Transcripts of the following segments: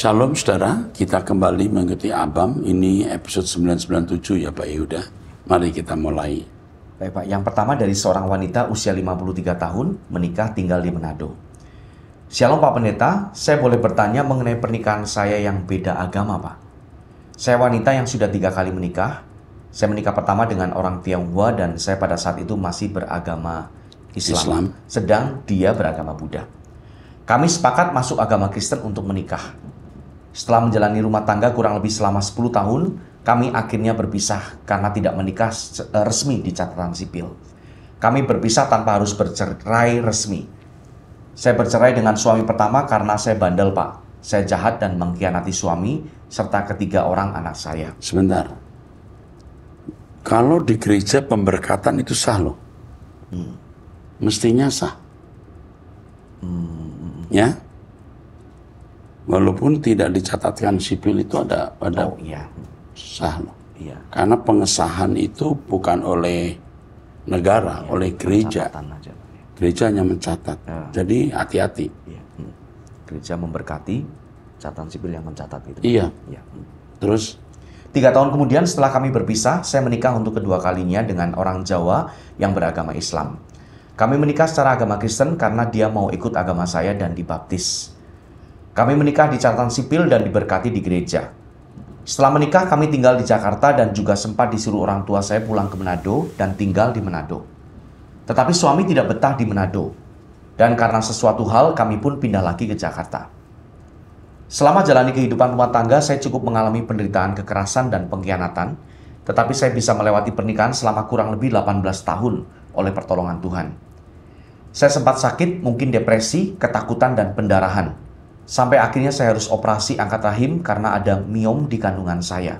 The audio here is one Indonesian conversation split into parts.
Shalom saudara, kita kembali mengikuti Abam. Ini episode 997 ya Pak Yuda. Mari kita mulai. Baik Pak, yang pertama dari seorang wanita usia 53 tahun, menikah tinggal di Manado. Shalom Pak Pendeta, saya boleh bertanya mengenai pernikahan saya yang beda agama Pak. Saya wanita yang sudah tiga kali menikah. Saya menikah pertama dengan orang Tionghoa dan saya pada saat itu masih beragama Islam. Islam. Sedang dia beragama Buddha. Kami sepakat masuk agama Kristen untuk menikah setelah menjalani rumah tangga kurang lebih selama 10 tahun, kami akhirnya berpisah karena tidak menikah eh, resmi di catatan sipil. Kami berpisah tanpa harus bercerai resmi. Saya bercerai dengan suami pertama karena saya bandel, Pak. Saya jahat dan mengkhianati suami serta ketiga orang anak saya. Sebentar. Kalau di gereja pemberkatan itu sah loh. Hmm. Mestinya sah. Hmm. hmm, hmm. Ya? walaupun tidak dicatatkan sipil itu ada pada oh, iya. sah Iya. Karena pengesahan itu bukan oleh negara, iya, oleh gereja. Aja. Ya. Gereja hanya mencatat. Iya. Jadi hati-hati. Iya. Hmm. Gereja memberkati, catatan sipil yang mencatat itu. Iya. iya. Hmm. Terus Tiga tahun kemudian setelah kami berpisah, saya menikah untuk kedua kalinya dengan orang Jawa yang beragama Islam. Kami menikah secara agama Kristen karena dia mau ikut agama saya dan dibaptis. Kami menikah di catatan sipil dan diberkati di gereja. Setelah menikah, kami tinggal di Jakarta dan juga sempat disuruh orang tua saya pulang ke Manado dan tinggal di Manado. Tetapi suami tidak betah di Manado. Dan karena sesuatu hal, kami pun pindah lagi ke Jakarta. Selama jalani kehidupan rumah tangga, saya cukup mengalami penderitaan kekerasan dan pengkhianatan, tetapi saya bisa melewati pernikahan selama kurang lebih 18 tahun oleh pertolongan Tuhan. Saya sempat sakit, mungkin depresi, ketakutan, dan pendarahan. Sampai akhirnya saya harus operasi angkat rahim karena ada miom di kandungan saya.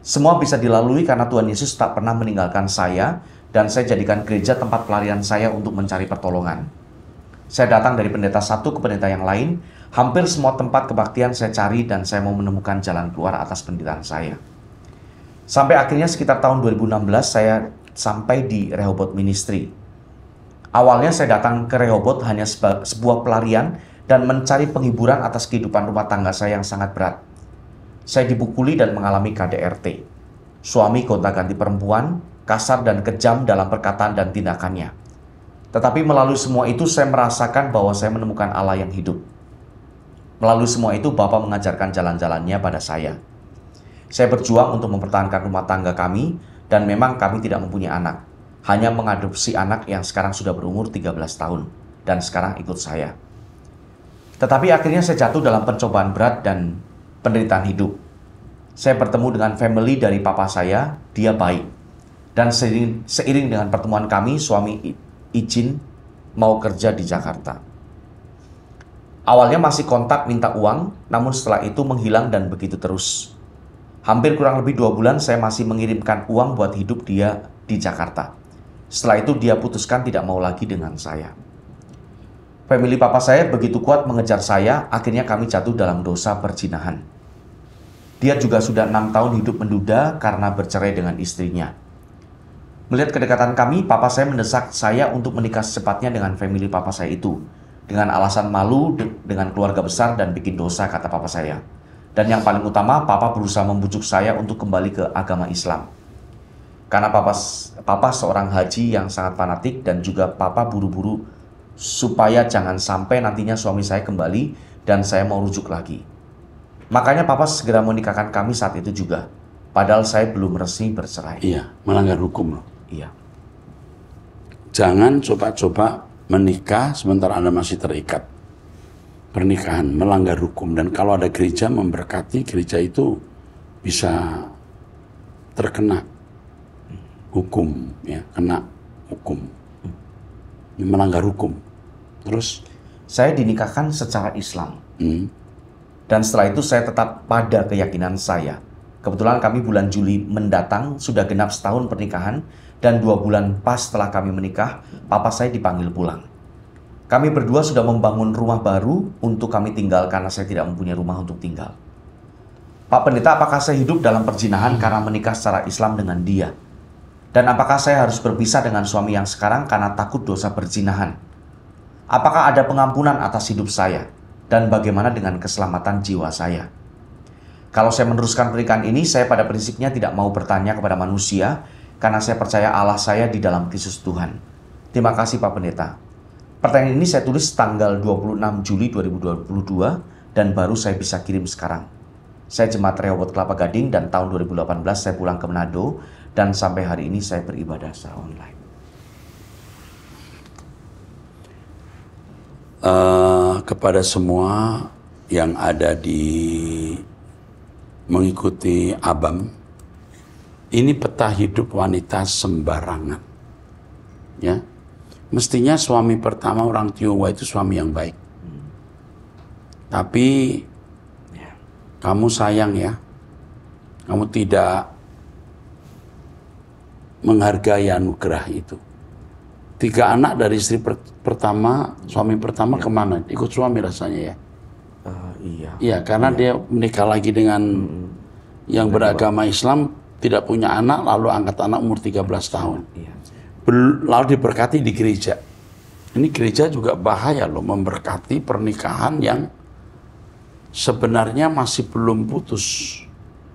Semua bisa dilalui karena Tuhan Yesus tak pernah meninggalkan saya dan saya jadikan gereja tempat pelarian saya untuk mencari pertolongan. Saya datang dari pendeta satu ke pendeta yang lain, hampir semua tempat kebaktian saya cari dan saya mau menemukan jalan keluar atas penderitaan saya. Sampai akhirnya sekitar tahun 2016 saya sampai di Rehoboth Ministry. Awalnya saya datang ke Rehoboth hanya sebuah pelarian dan mencari penghiburan atas kehidupan rumah tangga saya yang sangat berat. Saya dipukuli dan mengalami KDRT. Suami gonta-ganti perempuan, kasar dan kejam dalam perkataan dan tindakannya. Tetapi melalui semua itu saya merasakan bahwa saya menemukan Allah yang hidup. Melalui semua itu Bapak mengajarkan jalan-jalannya pada saya. Saya berjuang untuk mempertahankan rumah tangga kami dan memang kami tidak mempunyai anak. Hanya mengadopsi anak yang sekarang sudah berumur 13 tahun dan sekarang ikut saya. Tetapi akhirnya saya jatuh dalam pencobaan berat dan penderitaan hidup. Saya bertemu dengan family dari papa saya, dia baik. Dan seiring, seiring dengan pertemuan kami, suami izin mau kerja di Jakarta. Awalnya masih kontak minta uang, namun setelah itu menghilang dan begitu terus. Hampir kurang lebih dua bulan saya masih mengirimkan uang buat hidup dia di Jakarta. Setelah itu dia putuskan tidak mau lagi dengan saya. Family papa saya begitu kuat mengejar saya, akhirnya kami jatuh dalam dosa perzinahan. Dia juga sudah enam tahun hidup menduda karena bercerai dengan istrinya. Melihat kedekatan kami, papa saya mendesak saya untuk menikah secepatnya dengan family papa saya itu. Dengan alasan malu de dengan keluarga besar dan bikin dosa, kata papa saya. Dan yang paling utama, papa berusaha membujuk saya untuk kembali ke agama Islam. Karena papa, papa seorang haji yang sangat fanatik dan juga papa buru-buru supaya jangan sampai nantinya suami saya kembali dan saya mau rujuk lagi. Makanya papa segera menikahkan kami saat itu juga. Padahal saya belum resmi bercerai. Iya, melanggar hukum loh. Iya. Jangan coba-coba menikah sementara Anda masih terikat. Pernikahan melanggar hukum dan kalau ada gereja memberkati gereja itu bisa terkena hukum ya, kena hukum. Melanggar hukum. Terus saya dinikahkan secara Islam. Hmm. Dan setelah itu saya tetap pada keyakinan saya. Kebetulan kami bulan Juli mendatang sudah genap setahun pernikahan dan dua bulan pas setelah kami menikah, papa saya dipanggil pulang. Kami berdua sudah membangun rumah baru untuk kami tinggal karena saya tidak mempunyai rumah untuk tinggal. Pak Pendeta, apakah saya hidup dalam perzinahan karena menikah secara Islam dengan dia? Dan apakah saya harus berpisah dengan suami yang sekarang karena takut dosa perzinahan? Apakah ada pengampunan atas hidup saya? Dan bagaimana dengan keselamatan jiwa saya? Kalau saya meneruskan pernikahan ini, saya pada prinsipnya tidak mau bertanya kepada manusia karena saya percaya Allah saya di dalam Kristus Tuhan. Terima kasih Pak Pendeta. Pertanyaan ini saya tulis tanggal 26 Juli 2022 dan baru saya bisa kirim sekarang. Saya jemaat Rehobot Kelapa Gading dan tahun 2018 saya pulang ke Manado dan sampai hari ini saya beribadah secara online. Eh, kepada semua yang ada di mengikuti abam ini peta hidup wanita sembarangan ya mestinya suami pertama orang Tionghoa itu suami yang baik tapi ya. kamu sayang ya kamu tidak menghargai anugerah itu tiga anak dari istri per pertama, suami pertama ya. kemana? Ikut suami rasanya ya. Uh, iya. Iya, karena iya. dia menikah lagi dengan hmm. yang beragama Islam, tidak punya anak, lalu angkat anak umur 13 tahun. Iya. lalu diberkati di gereja. Ini gereja juga bahaya loh, memberkati pernikahan yang sebenarnya masih belum putus.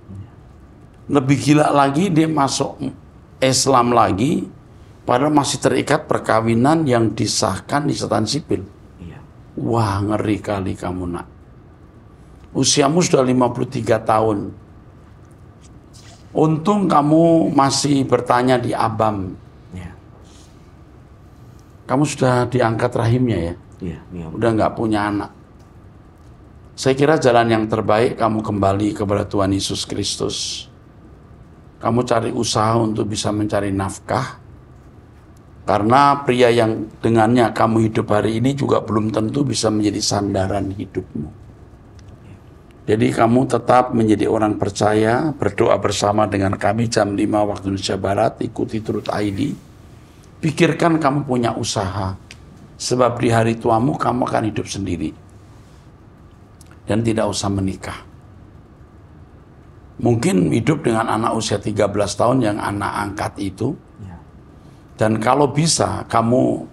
Iya. Lebih gila lagi dia masuk Islam lagi, Padahal masih terikat perkawinan yang disahkan di setan sipil. Iya. Wah, ngeri kali kamu nak. Usiamu sudah 53 tahun. Untung kamu masih bertanya di abam. Iya. Kamu sudah diangkat rahimnya ya? Iya. iya. Udah nggak punya anak. Saya kira jalan yang terbaik kamu kembali kepada Tuhan Yesus Kristus. Kamu cari usaha untuk bisa mencari nafkah karena pria yang dengannya kamu hidup hari ini juga belum tentu bisa menjadi sandaran hidupmu. Jadi kamu tetap menjadi orang percaya, berdoa bersama dengan kami jam 5 waktu Indonesia Barat, ikuti turut ID. Pikirkan kamu punya usaha, sebab di hari tuamu kamu akan hidup sendiri. Dan tidak usah menikah. Mungkin hidup dengan anak usia 13 tahun yang anak angkat itu, dan kalau bisa kamu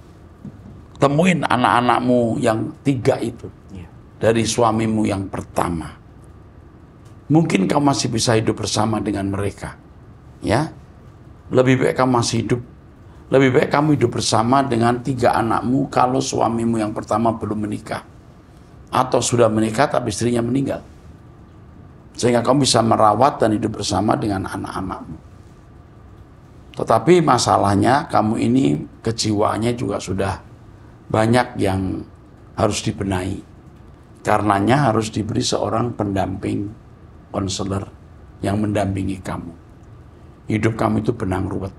temuin anak-anakmu yang tiga itu yeah. dari suamimu yang pertama. Mungkin kamu masih bisa hidup bersama dengan mereka. Ya. Lebih baik kamu masih hidup lebih baik kamu hidup bersama dengan tiga anakmu kalau suamimu yang pertama belum menikah. Atau sudah menikah tapi istrinya meninggal. Sehingga kamu bisa merawat dan hidup bersama dengan anak-anakmu. Tetapi masalahnya kamu ini kejiwaannya juga sudah banyak yang harus dibenahi. Karenanya harus diberi seorang pendamping konselor yang mendampingi kamu. Hidup kamu itu benang ruwet.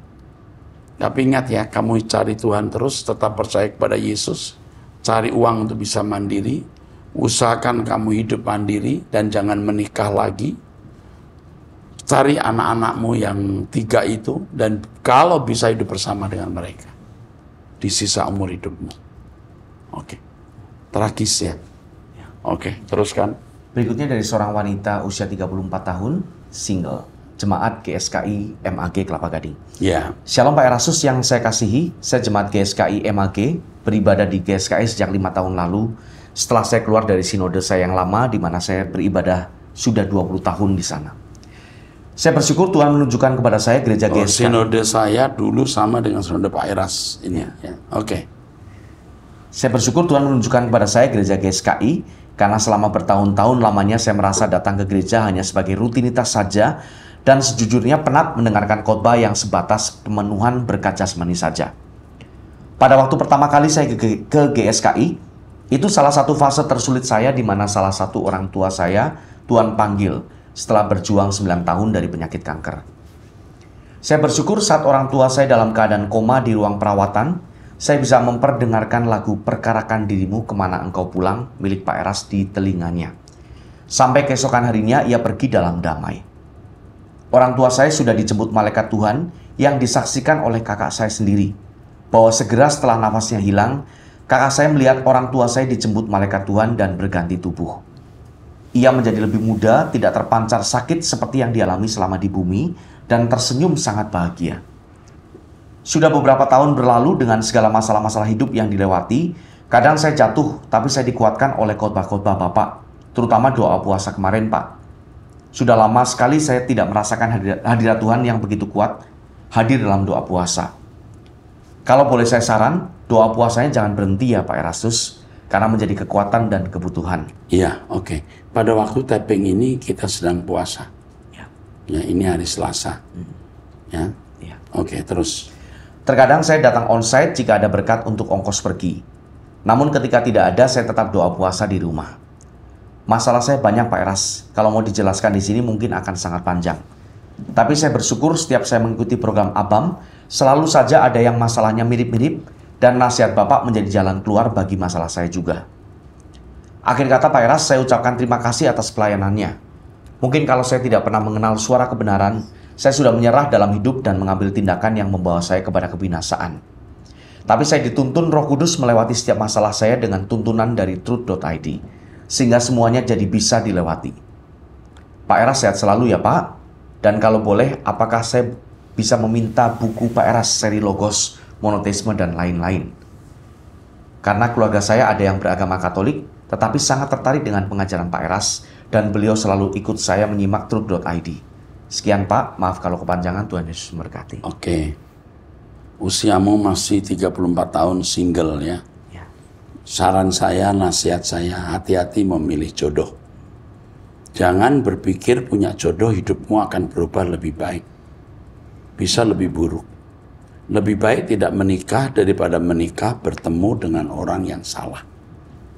Tapi ingat ya, kamu cari Tuhan terus, tetap percaya kepada Yesus, cari uang untuk bisa mandiri, usahakan kamu hidup mandiri dan jangan menikah lagi Cari anak-anakmu yang tiga itu dan kalau bisa hidup bersama dengan mereka di sisa umur hidupmu. Oke. Okay. Tragis ya. Oke, okay, teruskan. Berikutnya dari seorang wanita usia 34 tahun, single, jemaat GSKI MAG Kelapa Gading. Ya. Yeah. Shalom Pak Erasus yang saya kasihi, saya jemaat GSKI MAG, beribadah di GSKI sejak lima tahun lalu. Setelah saya keluar dari sinode saya yang lama, di mana saya beribadah sudah 20 tahun di sana. Saya bersyukur Tuhan menunjukkan kepada saya gereja oh, Sinode saya dulu sama dengan sinode Pak Eras ini ya. ya. Oke. Okay. Saya bersyukur Tuhan menunjukkan kepada saya gereja GSKI karena selama bertahun-tahun lamanya saya merasa datang ke gereja hanya sebagai rutinitas saja dan sejujurnya penat mendengarkan khotbah yang sebatas pemenuhan berkaca semani saja. Pada waktu pertama kali saya ke, ke GSKI, itu salah satu fase tersulit saya di mana salah satu orang tua saya Tuhan panggil setelah berjuang 9 tahun dari penyakit kanker. Saya bersyukur saat orang tua saya dalam keadaan koma di ruang perawatan, saya bisa memperdengarkan lagu Perkarakan Dirimu Kemana Engkau Pulang milik Pak Eras di telinganya. Sampai keesokan harinya ia pergi dalam damai. Orang tua saya sudah dijemput malaikat Tuhan yang disaksikan oleh kakak saya sendiri. Bahwa segera setelah nafasnya hilang, kakak saya melihat orang tua saya dijemput malaikat Tuhan dan berganti tubuh. Ia menjadi lebih muda, tidak terpancar sakit seperti yang dialami selama di bumi, dan tersenyum sangat bahagia. Sudah beberapa tahun berlalu dengan segala masalah-masalah hidup yang dilewati, kadang saya jatuh, tapi saya dikuatkan oleh khotbah-khotbah Bapak, terutama doa puasa kemarin, Pak. Sudah lama sekali saya tidak merasakan hadirat Tuhan yang begitu kuat hadir dalam doa puasa. Kalau boleh saya saran, doa puasanya jangan berhenti ya Pak Erastus, karena menjadi kekuatan dan kebutuhan. Iya, oke. Okay. Pada waktu taping ini kita sedang puasa. Ya, ya ini hari Selasa. Hmm. Ya. ya. Oke, okay, terus. Terkadang saya datang onsite jika ada berkat untuk ongkos pergi. Namun ketika tidak ada, saya tetap doa puasa di rumah. Masalah saya banyak Pak Eras. Kalau mau dijelaskan di sini mungkin akan sangat panjang. Tapi saya bersyukur setiap saya mengikuti program Abam, selalu saja ada yang masalahnya mirip-mirip dan nasihat Bapak menjadi jalan keluar bagi masalah saya juga. Akhir kata Pak Eras, saya ucapkan terima kasih atas pelayanannya. Mungkin kalau saya tidak pernah mengenal suara kebenaran, saya sudah menyerah dalam hidup dan mengambil tindakan yang membawa saya kepada kebinasaan. Tapi saya dituntun Roh Kudus melewati setiap masalah saya dengan tuntunan dari truth.id, sehingga semuanya jadi bisa dilewati. Pak Eras sehat selalu ya Pak, dan kalau boleh, apakah saya bisa meminta buku Pak Eras seri Logos monoteisme, dan lain-lain. Karena keluarga saya ada yang beragama Katolik, tetapi sangat tertarik dengan pengajaran Pak Eras, dan beliau selalu ikut saya menyimak truth.id. Sekian Pak, maaf kalau kepanjangan, Tuhan Yesus memberkati. Oke. Usiamu masih 34 tahun single ya. ya. Saran saya, nasihat saya, hati-hati memilih jodoh. Jangan berpikir punya jodoh hidupmu akan berubah lebih baik. Bisa lebih buruk lebih baik tidak menikah daripada menikah bertemu dengan orang yang salah.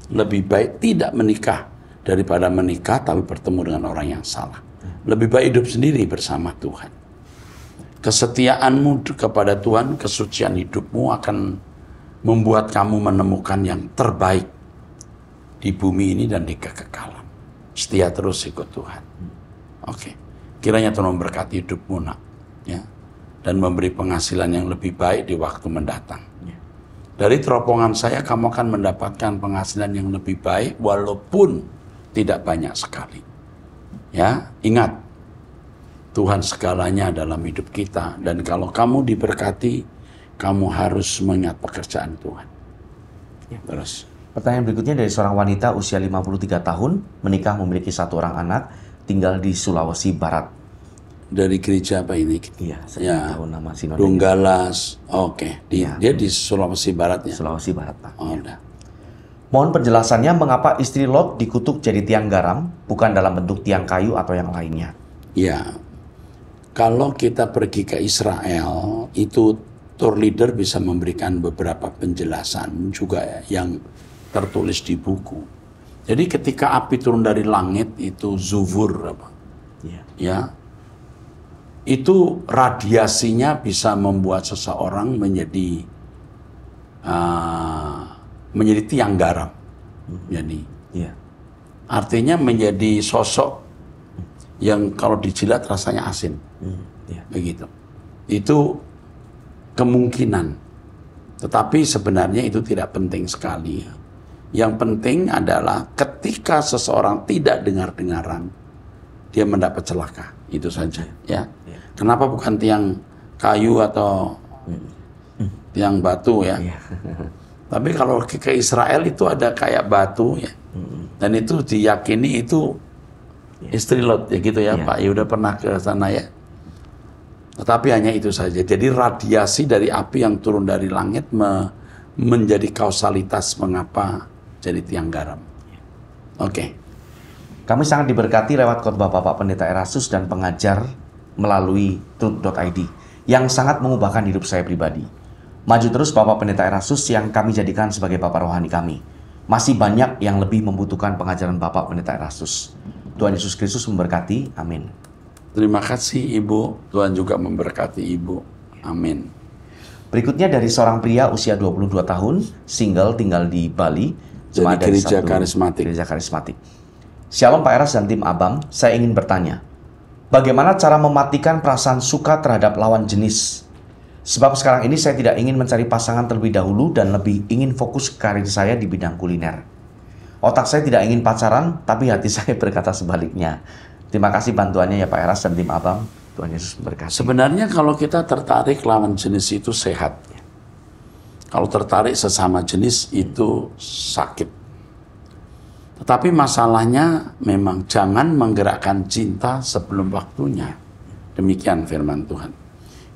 Lebih baik tidak menikah daripada menikah tapi bertemu dengan orang yang salah. Lebih baik hidup sendiri bersama Tuhan. Kesetiaanmu kepada Tuhan, kesucian hidupmu akan membuat kamu menemukan yang terbaik di bumi ini dan di kekekalan. Setia terus ikut Tuhan. Oke. Okay. Kiranya Tuhan memberkati hidupmu, nak. Ya dan memberi penghasilan yang lebih baik di waktu mendatang. Ya. Dari teropongan saya kamu akan mendapatkan penghasilan yang lebih baik walaupun tidak banyak sekali. Ya, ingat Tuhan segalanya dalam hidup kita dan kalau kamu diberkati kamu harus mengingat pekerjaan Tuhan. Ya. Terus Pertanyaan berikutnya dari seorang wanita usia 53 tahun, menikah memiliki satu orang anak, tinggal di Sulawesi Barat dari gereja apa ini? Iya, saya ya. tahu nama sinode. Dunggalas. Oke, okay. di, ya. dia di Sulawesi Barat ya. Sulawesi Barat, Pak. Oh, ya. Mohon penjelasannya mengapa istri Lot dikutuk jadi tiang garam, bukan dalam bentuk tiang kayu atau yang lainnya. Ya. Kalau kita pergi ke Israel, itu tour leader bisa memberikan beberapa penjelasan juga yang tertulis di buku. Jadi ketika api turun dari langit itu zuvur apa? Iya. Ya. ya itu radiasinya bisa membuat seseorang menjadi uh, menjadi tiang garam. Hmm. Jadi, yeah. artinya menjadi sosok yang kalau dijilat rasanya asin, hmm, iya. begitu. Itu kemungkinan. Tetapi sebenarnya itu tidak penting sekali. Yang penting adalah ketika seseorang tidak dengar-dengaran, dia mendapat celaka itu saja ya. ya. Kenapa bukan tiang kayu atau hmm. tiang batu ya? ya. Tapi kalau ke, ke Israel itu ada kayak batu ya. Hmm. Dan itu diyakini itu ya. istri Lot ya gitu ya, ya. Pak. Ya udah pernah ke sana ya. Tetapi hanya itu saja. Jadi radiasi dari api yang turun dari langit me menjadi kausalitas mengapa jadi tiang garam. Ya. Oke. Okay. Kami sangat diberkati lewat khotbah Bapak Pendeta Erasus dan pengajar melalui truth.id yang sangat mengubahkan hidup saya pribadi. Maju terus Bapak Pendeta Erasus yang kami jadikan sebagai Bapak Rohani kami. Masih banyak yang lebih membutuhkan pengajaran Bapak Pendeta Erasus. Tuhan Yesus Kristus memberkati. Amin. Terima kasih Ibu. Tuhan juga memberkati Ibu. Amin. Berikutnya dari seorang pria usia 22 tahun, single tinggal di Bali. Jemaat Jadi gereja karismatik. Gereja karismatik. Shalom Pak Eras dan tim Abang, saya ingin bertanya. Bagaimana cara mematikan perasaan suka terhadap lawan jenis? Sebab sekarang ini saya tidak ingin mencari pasangan terlebih dahulu dan lebih ingin fokus karir saya di bidang kuliner. Otak saya tidak ingin pacaran, tapi hati saya berkata sebaliknya. Terima kasih bantuannya ya Pak Eras dan tim Abang. Tuhan Yesus berkati. Sebenarnya kalau kita tertarik lawan jenis itu sehat. Kalau tertarik sesama jenis itu sakit. Tetapi masalahnya memang jangan menggerakkan cinta sebelum waktunya. Demikian firman Tuhan.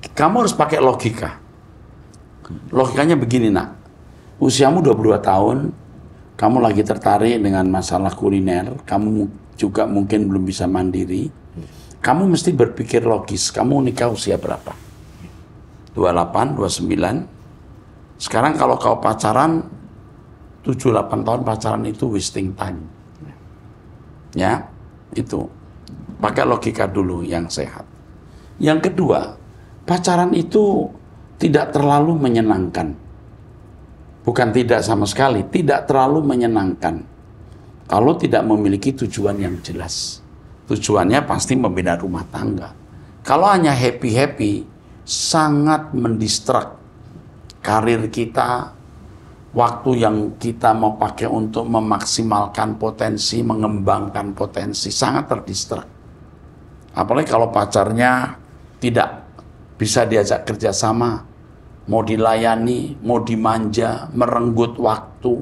Kamu harus pakai logika. Logikanya begini nak. Usiamu 22 tahun, kamu lagi tertarik dengan masalah kuliner, kamu juga mungkin belum bisa mandiri. Kamu mesti berpikir logis. Kamu nikah usia berapa? 28, 29. Sekarang kalau kau pacaran 7-8 tahun pacaran itu wasting time. Ya, itu. Pakai logika dulu yang sehat. Yang kedua, pacaran itu tidak terlalu menyenangkan. Bukan tidak sama sekali, tidak terlalu menyenangkan. Kalau tidak memiliki tujuan yang jelas. Tujuannya pasti membina rumah tangga. Kalau hanya happy-happy, sangat mendistrak karir kita, waktu yang kita mau pakai untuk memaksimalkan potensi, mengembangkan potensi sangat terdistrak. Apalagi kalau pacarnya tidak bisa diajak kerjasama, mau dilayani, mau dimanja, merenggut waktu,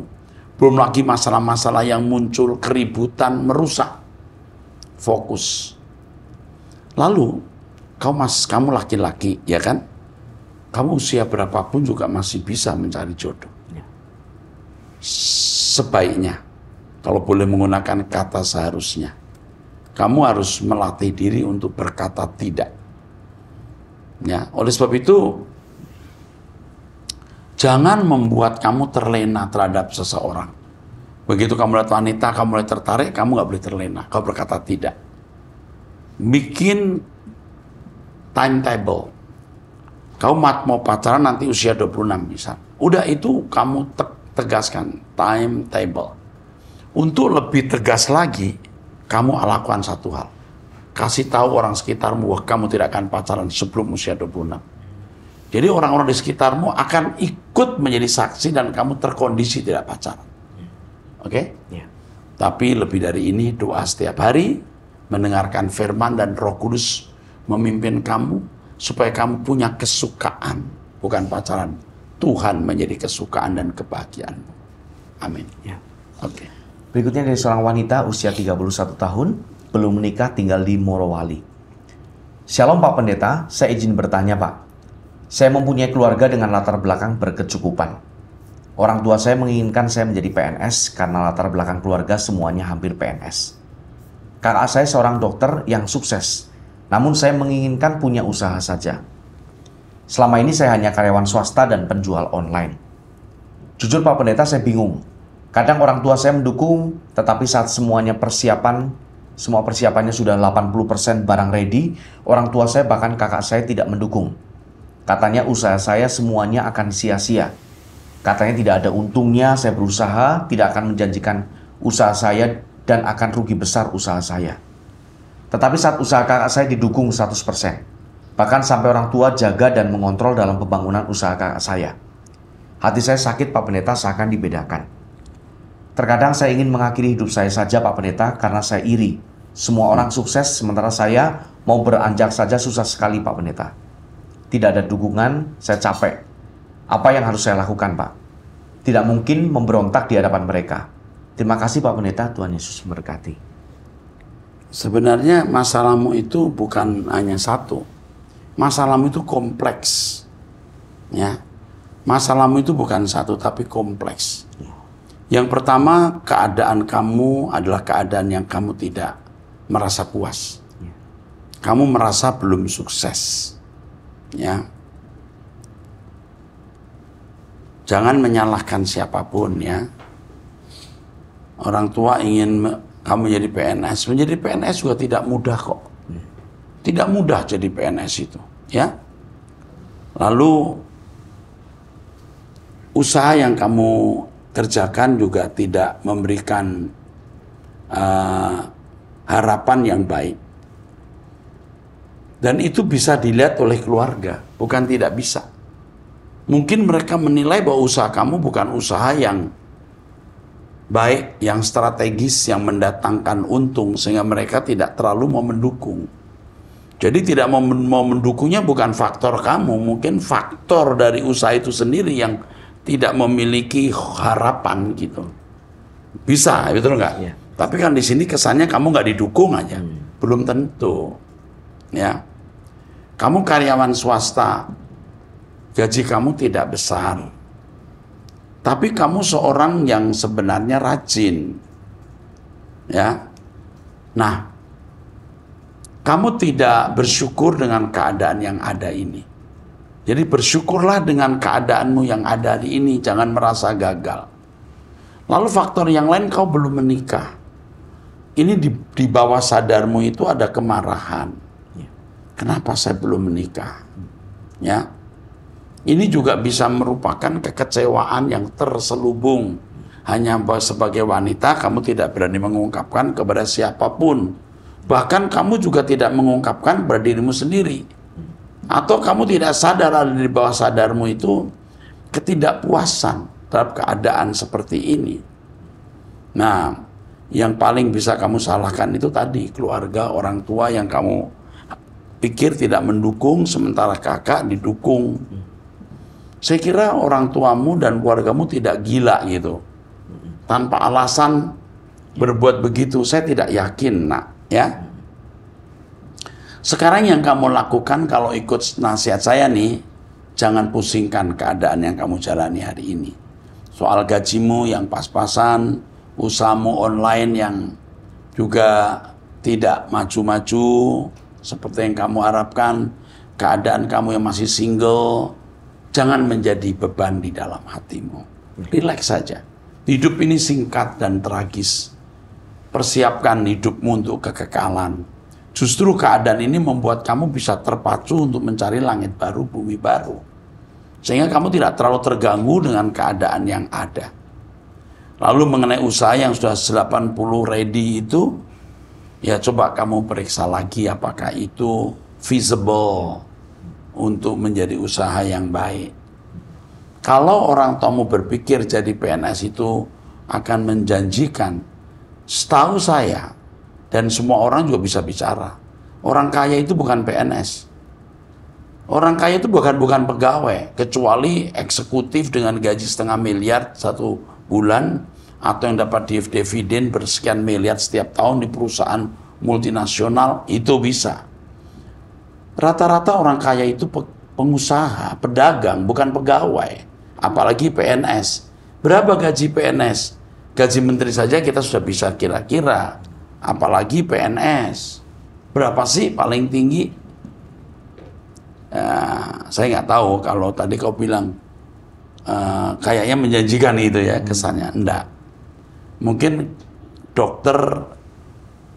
belum lagi masalah-masalah yang muncul, keributan, merusak fokus. Lalu, kau mas, kamu laki-laki, ya kan? Kamu usia berapapun juga masih bisa mencari jodoh sebaiknya. Kalau boleh menggunakan kata seharusnya. Kamu harus melatih diri untuk berkata tidak. Ya, oleh sebab itu jangan membuat kamu terlena terhadap seseorang. Begitu kamu lihat wanita, kamu mulai tertarik, kamu nggak boleh terlena. Kau berkata tidak. Bikin timetable. Kau mat mau pacaran nanti usia 26 misal. Udah itu kamu tek tegaskan timetable. Untuk lebih tegas lagi, kamu lakukan satu hal. Kasih tahu orang sekitarmu bahwa kamu tidak akan pacaran sebelum usia 26. Jadi orang-orang di sekitarmu akan ikut menjadi saksi dan kamu terkondisi tidak pacaran. Oke? Okay? Ya. Yeah. Tapi lebih dari ini doa setiap hari, mendengarkan firman dan roh kudus memimpin kamu supaya kamu punya kesukaan, bukan pacaran, Tuhan menjadi kesukaan dan kebahagiaan. Amin. Ya. Oke. Okay. Berikutnya dari seorang wanita usia 31 tahun, belum menikah tinggal di Morowali. Shalom Pak Pendeta, saya izin bertanya Pak. Saya mempunyai keluarga dengan latar belakang berkecukupan. Orang tua saya menginginkan saya menjadi PNS karena latar belakang keluarga semuanya hampir PNS. Kakak saya seorang dokter yang sukses, namun saya menginginkan punya usaha saja. Selama ini saya hanya karyawan swasta dan penjual online. Jujur Pak Pendeta saya bingung. Kadang orang tua saya mendukung, tetapi saat semuanya persiapan, semua persiapannya sudah 80% barang ready, orang tua saya bahkan kakak saya tidak mendukung. Katanya usaha saya semuanya akan sia-sia. Katanya tidak ada untungnya, saya berusaha tidak akan menjanjikan usaha saya dan akan rugi besar usaha saya. Tetapi saat usaha kakak saya didukung 100%, Bahkan sampai orang tua jaga dan mengontrol dalam pembangunan usaha saya. Hati saya sakit Pak Pendeta seakan dibedakan. Terkadang saya ingin mengakhiri hidup saya saja Pak Pendeta karena saya iri. Semua orang sukses sementara saya mau beranjak saja susah sekali Pak Pendeta. Tidak ada dukungan, saya capek. Apa yang harus saya lakukan Pak? Tidak mungkin memberontak di hadapan mereka. Terima kasih Pak Pendeta, Tuhan Yesus memberkati. Sebenarnya masalahmu itu bukan hanya satu masalahmu itu kompleks. Ya. Masalahmu itu bukan satu tapi kompleks. Yang pertama, keadaan kamu adalah keadaan yang kamu tidak merasa puas. Kamu merasa belum sukses. Ya. Jangan menyalahkan siapapun ya. Orang tua ingin kamu jadi PNS, menjadi PNS juga tidak mudah kok. Tidak mudah jadi PNS itu, ya. Lalu usaha yang kamu kerjakan juga tidak memberikan uh, harapan yang baik. Dan itu bisa dilihat oleh keluarga, bukan tidak bisa. Mungkin mereka menilai bahwa usaha kamu bukan usaha yang baik, yang strategis, yang mendatangkan untung, sehingga mereka tidak terlalu mau mendukung. Jadi tidak mau, mendukungnya bukan faktor kamu, mungkin faktor dari usaha itu sendiri yang tidak memiliki harapan gitu. Bisa, betul nggak? Ya. Tapi kan di sini kesannya kamu nggak didukung aja, hmm. belum tentu. Ya, kamu karyawan swasta, gaji kamu tidak besar, tapi kamu seorang yang sebenarnya rajin, ya. Nah, kamu tidak bersyukur dengan keadaan yang ada ini. Jadi bersyukurlah dengan keadaanmu yang ada di ini, jangan merasa gagal. Lalu faktor yang lain kau belum menikah. Ini di, di bawah sadarmu itu ada kemarahan. Ya. Kenapa saya belum menikah? Ya. Ini juga bisa merupakan kekecewaan yang terselubung. Hanya sebagai wanita kamu tidak berani mengungkapkan kepada siapapun Bahkan kamu juga tidak mengungkapkan pada dirimu sendiri. Atau kamu tidak sadar ada di bawah sadarmu itu ketidakpuasan terhadap keadaan seperti ini. Nah, yang paling bisa kamu salahkan itu tadi keluarga, orang tua yang kamu pikir tidak mendukung sementara kakak didukung. Saya kira orang tuamu dan keluargamu tidak gila gitu. Tanpa alasan berbuat begitu, saya tidak yakin, Nak ya. Sekarang yang kamu lakukan kalau ikut nasihat saya nih, jangan pusingkan keadaan yang kamu jalani hari ini. Soal gajimu yang pas-pasan, usahamu online yang juga tidak maju-maju seperti yang kamu harapkan, keadaan kamu yang masih single, jangan menjadi beban di dalam hatimu. Relax saja. Hidup ini singkat dan tragis persiapkan hidupmu untuk kekekalan. Justru keadaan ini membuat kamu bisa terpacu untuk mencari langit baru, bumi baru. Sehingga kamu tidak terlalu terganggu dengan keadaan yang ada. Lalu mengenai usaha yang sudah 80 ready itu, ya coba kamu periksa lagi apakah itu feasible untuk menjadi usaha yang baik. Kalau orang tamu berpikir jadi PNS itu akan menjanjikan, Setahu saya, dan semua orang juga bisa bicara, orang kaya itu bukan PNS. Orang kaya itu bukan bukan pegawai, kecuali eksekutif dengan gaji setengah miliar satu bulan atau yang dapat dividen bersekian miliar setiap tahun di perusahaan multinasional itu bisa. Rata-rata orang kaya itu pengusaha, pedagang, bukan pegawai, apalagi PNS. Berapa gaji PNS? Gaji menteri saja kita sudah bisa kira-kira, apalagi PNS. Berapa sih paling tinggi? Ya, saya nggak tahu kalau tadi kau bilang uh, kayaknya menjanjikan itu ya hmm. kesannya. Enggak. Mungkin dokter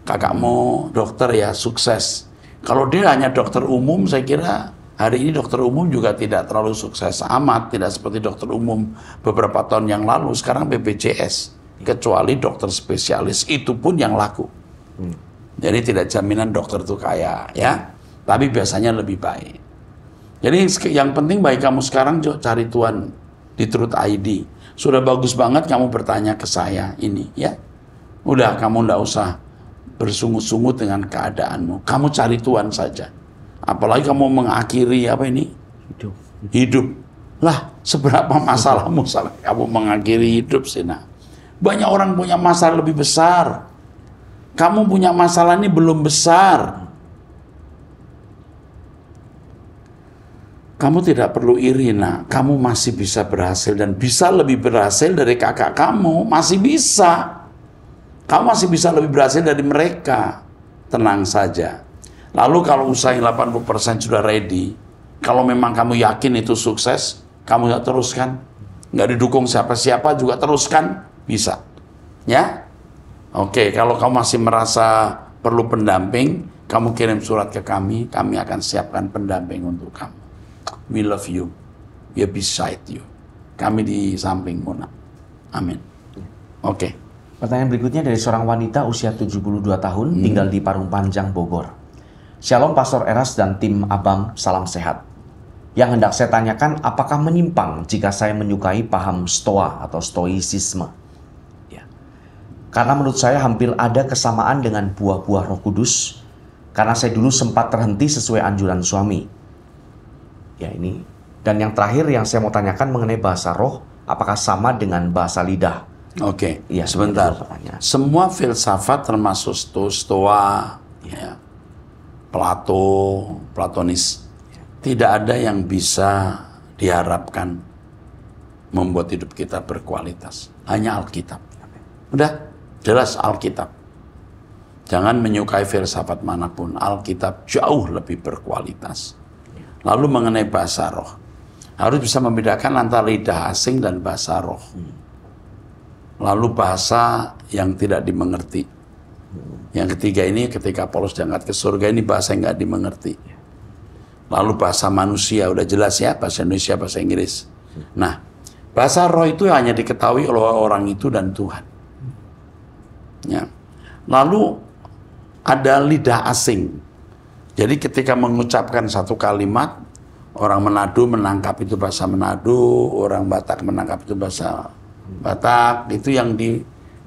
kakakmu dokter ya sukses. Kalau dia hanya dokter umum saya kira Hari ini dokter umum juga tidak terlalu sukses amat, tidak seperti dokter umum beberapa tahun yang lalu. Sekarang BPJS kecuali dokter spesialis itu pun yang laku. Hmm. Jadi tidak jaminan dokter itu kaya ya, tapi biasanya lebih baik. Jadi yang penting baik kamu sekarang jo, cari tuan di Truth ID. Sudah bagus banget kamu bertanya ke saya ini ya. Udah kamu ndak usah bersungut-sungut dengan keadaanmu. Kamu cari tuan saja. Apalagi kamu mengakhiri apa ini? Hidup. Hidup. Lah, seberapa masalahmu sampai kamu mengakhiri hidup sih nah. Banyak orang punya masalah lebih besar. Kamu punya masalah ini belum besar. Kamu tidak perlu iri, nak. Kamu masih bisa berhasil dan bisa lebih berhasil dari kakak kamu. Masih bisa. Kamu masih bisa lebih berhasil dari mereka. Tenang saja. Lalu kalau usaha 80% sudah ready, kalau memang kamu yakin itu sukses, kamu gak ya teruskan. Gak didukung siapa-siapa juga teruskan. Bisa. Ya? Oke, kalau kamu masih merasa perlu pendamping, kamu kirim surat ke kami, kami akan siapkan pendamping untuk kamu. We love you. We are beside you. Kami di sampingmu, nak. Amin. Ya. Oke. Pertanyaan berikutnya dari seorang wanita usia 72 tahun hmm. tinggal di Parung Panjang, Bogor. Shalom Pastor Eras dan tim Abang, salam sehat. Yang hendak saya tanyakan, apakah menyimpang jika saya menyukai paham stoa atau stoicisme? Karena menurut saya hampir ada kesamaan dengan buah-buah Roh Kudus karena saya dulu sempat terhenti sesuai anjuran suami. Ya ini. Dan yang terakhir yang saya mau tanyakan mengenai bahasa roh, apakah sama dengan bahasa lidah? Oke, okay. ya, sebentar. Semua filsafat termasuk sto Stoa, ya, Plato, Platonis, ya. tidak ada yang bisa diharapkan membuat hidup kita berkualitas. Hanya Alkitab. Udah, Jelas Alkitab. Jangan menyukai filsafat manapun. Alkitab jauh lebih berkualitas. Lalu mengenai bahasa roh. Harus bisa membedakan antara lidah asing dan bahasa roh. Lalu bahasa yang tidak dimengerti. Yang ketiga ini ketika Paulus diangkat ke surga ini bahasa yang nggak dimengerti. Lalu bahasa manusia udah jelas ya bahasa Indonesia bahasa Inggris. Nah bahasa roh itu hanya diketahui oleh orang itu dan Tuhan. Ya. Lalu ada lidah asing. Jadi ketika mengucapkan satu kalimat, orang Manado menangkap itu bahasa Manado, orang Batak menangkap itu bahasa Batak, itu yang di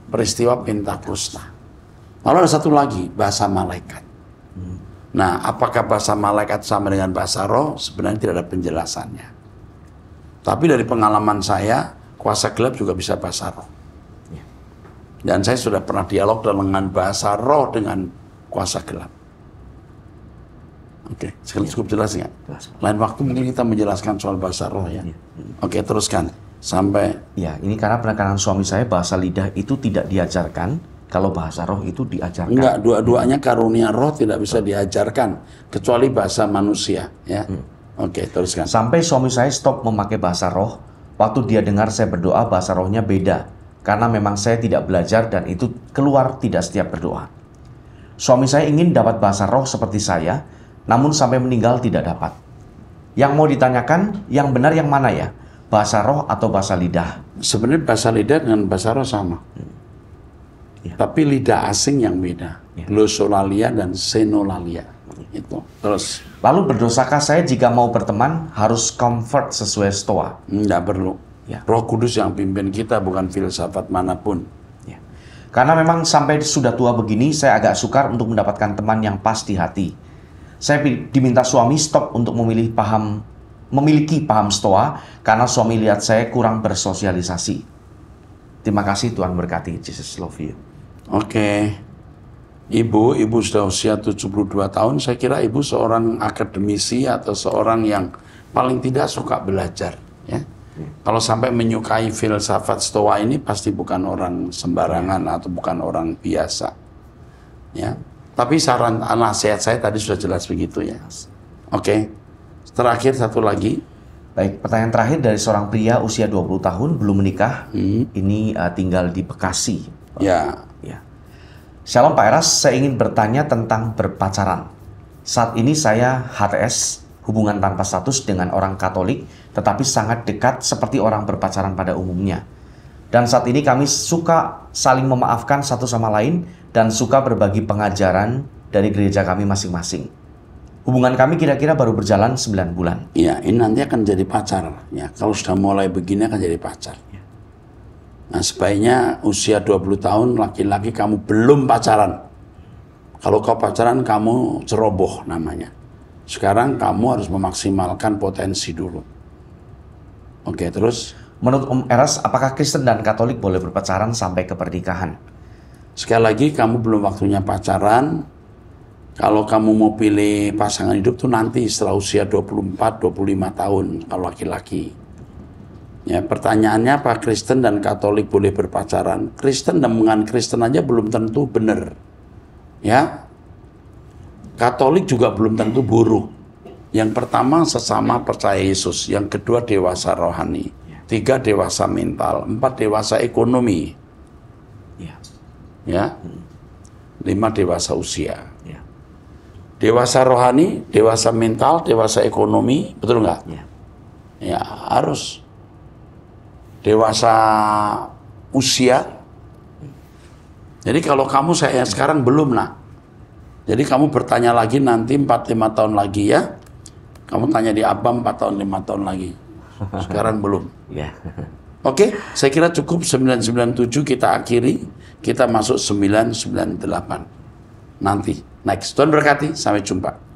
peristiwa Pentakosta. Lalu ada satu lagi, bahasa malaikat. Nah, apakah bahasa malaikat sama dengan bahasa roh? Sebenarnya tidak ada penjelasannya. Tapi dari pengalaman saya, kuasa gelap juga bisa bahasa roh. Dan saya sudah pernah dialog dengan bahasa roh dengan kuasa gelap. Oke, okay. sekali ya. cukup jelas nggak? Lain waktu mungkin kita menjelaskan soal bahasa roh ya. ya. Oke, okay, teruskan sampai. Ya, ini karena penekanan suami saya bahasa lidah itu tidak diajarkan. Kalau bahasa roh itu diajarkan. Enggak, dua-duanya iya. karunia roh tidak bisa diajarkan kecuali bahasa manusia ya. Hmm. Oke, okay, teruskan. Sampai suami saya stop memakai bahasa roh. Waktu dia dengar saya berdoa bahasa rohnya beda karena memang saya tidak belajar dan itu keluar tidak setiap berdoa. Suami saya ingin dapat bahasa roh seperti saya, namun sampai meninggal tidak dapat. Yang mau ditanyakan, yang benar yang mana ya? Bahasa roh atau bahasa lidah? Sebenarnya bahasa lidah dengan bahasa roh sama. Ya. Tapi lidah asing yang beda. Ya. Glosolalia dan senolalia. Itu. Terus. Lalu berdosakah saya jika mau berteman harus comfort sesuai stoa? Tidak perlu. Ya. Roh Kudus yang pimpin kita bukan filsafat manapun. Ya. Karena memang sampai sudah tua begini saya agak sukar untuk mendapatkan teman yang pas di hati. Saya diminta suami stop untuk memilih paham memiliki paham stoa karena suami lihat saya kurang bersosialisasi. Terima kasih Tuhan berkati. Jesus love you. Oke. Okay. Ibu, ibu sudah usia 72 tahun, saya kira ibu seorang akademisi atau seorang yang paling tidak suka belajar, ya. Kalau sampai menyukai filsafat Stoa ini pasti bukan orang sembarangan atau bukan orang biasa. Ya. Tapi saran nasihat saya tadi sudah jelas begitu ya. Oke. Okay. Terakhir satu lagi. Baik, pertanyaan terakhir dari seorang pria usia 20 tahun belum menikah. Hmm. Ini uh, tinggal di Bekasi. Ya. ya. Shalom Pak Eras, saya ingin bertanya tentang berpacaran. Saat ini saya HTS, hubungan tanpa status dengan orang Katolik tetapi sangat dekat seperti orang berpacaran pada umumnya. Dan saat ini kami suka saling memaafkan satu sama lain dan suka berbagi pengajaran dari gereja kami masing-masing. Hubungan kami kira-kira baru berjalan 9 bulan. Iya, ini nanti akan jadi pacar. Ya, kalau sudah mulai begini akan jadi pacar. Ya. Nah, sebaiknya usia 20 tahun laki-laki kamu belum pacaran. Kalau kau pacaran kamu ceroboh namanya. Sekarang kamu harus memaksimalkan potensi dulu. Oke, terus menurut Om Eras, apakah Kristen dan Katolik boleh berpacaran sampai ke pernikahan? Sekali lagi, kamu belum waktunya pacaran. Kalau kamu mau pilih pasangan hidup tuh nanti setelah usia 24-25 tahun kalau laki-laki. Ya, pertanyaannya apa Kristen dan Katolik boleh berpacaran? Kristen dan dengan Kristen aja belum tentu benar. Ya. Katolik juga belum tentu buruk. Yang pertama sesama percaya Yesus, yang kedua dewasa rohani, ya. tiga dewasa mental, empat dewasa ekonomi, ya, ya. Hmm. lima dewasa usia. Ya. Dewasa rohani, dewasa mental, dewasa ekonomi, betul nggak? Ya. harus. Dewasa usia. Jadi kalau kamu saya sekarang belum nak, jadi kamu bertanya lagi nanti 4-5 tahun lagi ya. Kamu tanya di Abam 4 tahun, 5 tahun lagi. Sekarang belum. Ya. Oke, saya kira cukup 997 kita akhiri. Kita masuk 998. Nanti next. Tuhan berkati, sampai jumpa.